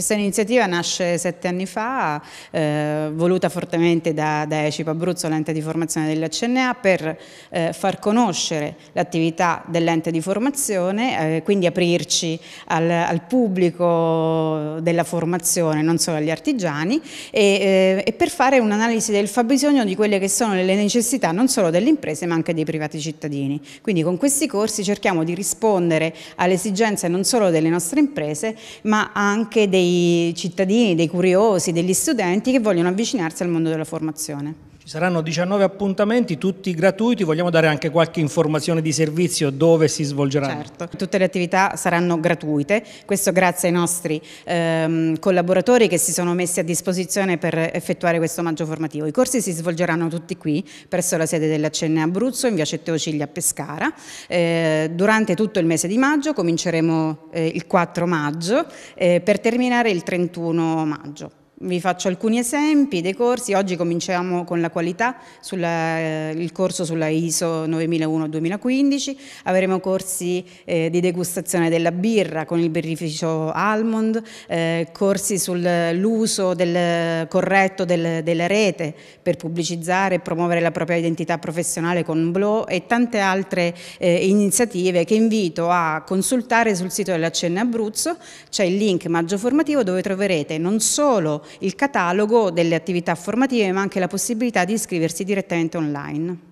Questa iniziativa nasce sette anni fa, eh, voluta fortemente da, da ECIP Abruzzo, l'ente di formazione dell'HNA, per eh, far conoscere l'attività dell'ente di formazione, eh, quindi aprirci al, al, pubblico della formazione, non solo agli artigiani, e, eh, e per fare un'analisi del fabbisogno di quelle che sono le necessità non solo delle imprese ma anche dei privati cittadini. Quindi con questi corsi cerchiamo di rispondere alle esigenze non solo delle nostre imprese ma anche dei dei cittadini, dei curiosi, degli studenti che vogliono avvicinarsi al mondo della formazione. Ci saranno 19 appuntamenti, tutti gratuiti, vogliamo dare anche qualche informazione di servizio dove si svolgeranno? Certo, tutte le attività saranno gratuite, questo grazie ai nostri ehm, collaboratori che si sono messi a disposizione per effettuare questo maggio formativo. I corsi si svolgeranno tutti qui, presso la sede dell'ACN Abruzzo, in via Cetteo Ciglia a Pescara. Eh, durante tutto il mese di maggio, cominceremo eh, il 4 maggio, eh, per terminare il 31 maggio. Vi faccio alcuni esempi dei corsi, oggi cominciamo con la qualità, sulla, eh, il corso sulla ISO 9001-2015, avremo corsi eh, di degustazione della birra con il birrificio Almond, eh, corsi sull'uso eh, del, corretto del, della rete per pubblicizzare e promuovere la propria identità professionale con Blow e tante altre eh, iniziative che invito a consultare sul sito dell'Accenne Abruzzo, c'è il link Maggio Formativo dove troverete non solo il catalogo delle attività formative ma anche la possibilità di iscriversi direttamente online.